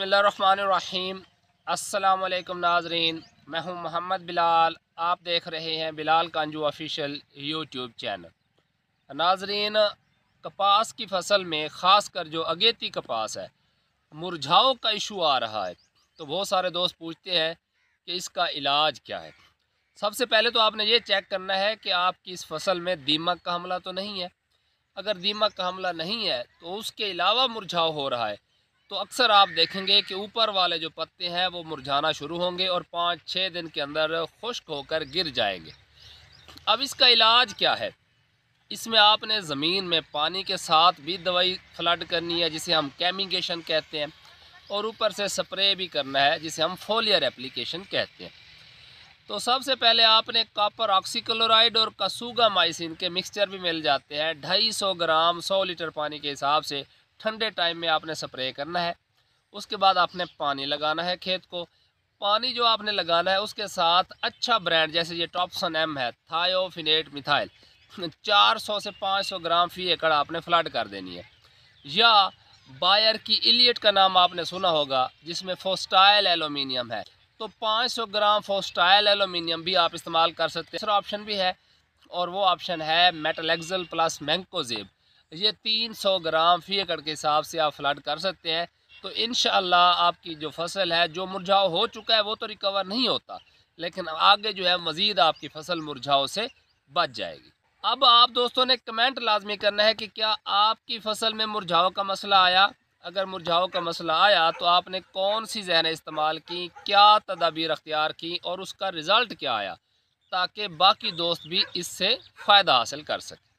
बसमीम अल्लाम नाजरीन मैं हूं मोहम्मद बिलाल आप देख रहे हैं Bilal Kanju official YouTube channel नाजरीन कपास की फसल में ख़ास कर जो अगेती कपास है मुरझाव का इशू आ रहा है तो बहुत सारे दोस्त पूछते हैं कि इसका इलाज क्या है सबसे पहले तो आपने ये चेक करना है कि आपकी इस फसल में दीमक का हमला तो नहीं है अगर दीमक का हमला नहीं है तो उसके अलावा मुरझाव हो रहा है तो अक्सर आप देखेंगे कि ऊपर वाले जो पत्ते हैं वो मुरझाना शुरू होंगे और पाँच छः दिन के अंदर खुश्क होकर गिर जाएंगे अब इसका इलाज क्या है इसमें आपने ज़मीन में पानी के साथ भी दवाई फ्लड करनी है जिसे हम कैमिगेशन कहते हैं और ऊपर से स्प्रे भी करना है जिसे हम फोलियर एप्लीकेशन कहते हैं तो सबसे पहले आपने कॉपर ऑक्सीक्लोराइड और कसूगा माइसिन के मिक्सचर भी मिल जाते हैं ढाई सौ ग्राम सौ लीटर पानी के हिसाब से ठंडे टाइम में आपने स्प्रे करना है उसके बाद आपने पानी लगाना है खेत को पानी जो आपने लगाना है उसके साथ अच्छा ब्रांड जैसे ये टॉपसन एम है थायोफिनेट मिथाइल 400 से 500 ग्राम फी एकड़ आपने फ्लड कर देनी है या बायर की इलियट का नाम आपने सुना होगा जिसमें फोस्टाइल एलोमिनियम है तो 500 ग्राम फोस्टाइल एलोमिनियम भी आप इस्तेमाल कर सकते हैं दूसरा ऑप्शन भी है और वो ऑप्शन है एक्जल प्लस मैंकोजेब ये तीन सौ ग्राम फ़ी एकड़ के हिसाब से आप फ्लड कर सकते हैं तो इन आपकी जो फसल है जो मुरझाव हो चुका है वो तो रिकवर नहीं होता लेकिन आगे जो है मज़ीद आपकी फसल मुरझाव से बच जाएगी अब आप दोस्तों ने कमेंट लाजमी करना है कि क्या आपकी फसल में मुरझाव का मसला आया अगर मुरझाव का मसला आया तो आपने कौन सी जहन इस्तेमाल की क्या तदाबीर अख्तियार की और उसका रिज़ल्ट क्या आया ताकि बाकी दोस्त भी इससे फ़ायदा हासिल कर सकें